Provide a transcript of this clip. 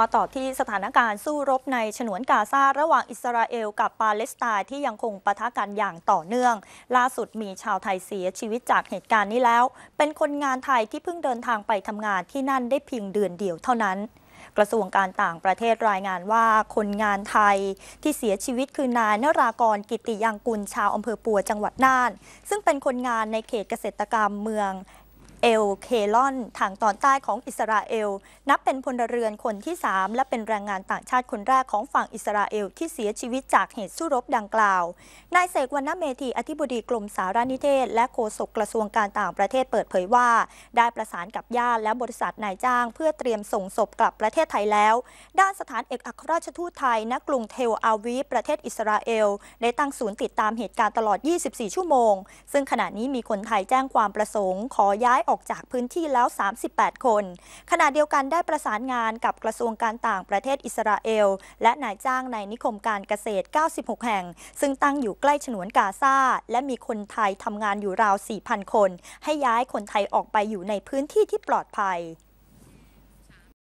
มาต่อที่สถานการณ์สู้รบในฉนวนกาซาระหว่างอิสราเอล กับปาเลสไตน์ที่ยังคงปะทะกันอย่างต่อเนื่อง ล่าสุดมีชาวไทยเสียชีวิตจากเหตุการณ์นี้แล้ว เป็นคนงานไทยที่เพิ่งเดินทางไปทำงานที่นั่นได้เพียงเดือนเดียวเท่านั้น กระทรวงการต่างประเทศรายงานว่าคนงานไทยที่เสียชีวิตคือนายนรากรกิติยังกุลชาวอำเภอปัวจังหวัดน่าน ซึ่งเป็นคนงานในเขตเกษตรกรรมเมืองเอลเคลอน ทางตอนใต้ของอิสราเอล นับเป็นพลเรือนคนที่ 3 และเป็นแรงงานต่างชาติคนแรกของฝั่งอิสราเอล ที่เสียชีวิตจากเหตุสู้รบดังกล่าว นายเสกวรรณเมธีอธิบดีกรมสารนิเทศ และโฆษกกระทรวงการต่างประเทศเปิดเผยว่า ได้ประสานกับญาติและบริษัทนายจ้างเพื่อเตรียมส่งศพกลับประเทศไทยแล้ว ด้านสถานเอกอัครราชทูตไทยณกรุงเทลอาวีประเทศอิสราเอลได้ตั้งศูนย์ติดตามเหตุการณ์ตลอด 24 ชั่วโมง ซึ่งขณะนี้มีคนไทยแจ้งความประสงค์ ขอย้ายออกจากพื้นที่แล้ว 38 คน ขณะเดียวกันได้ประสานงานกับกระทรวงการต่างประเทศอิสราเอล และนายจ้างในนิคมการเกษตร 96 แห่ง ซึ่งตั้งอยู่ใกล้ฉนวนกาซาและมีคนไทยทำงานอยู่ราว 4,000 คน ให้ย้ายคนไทยออกไปอยู่ในพื้นที่ที่ปลอดภัย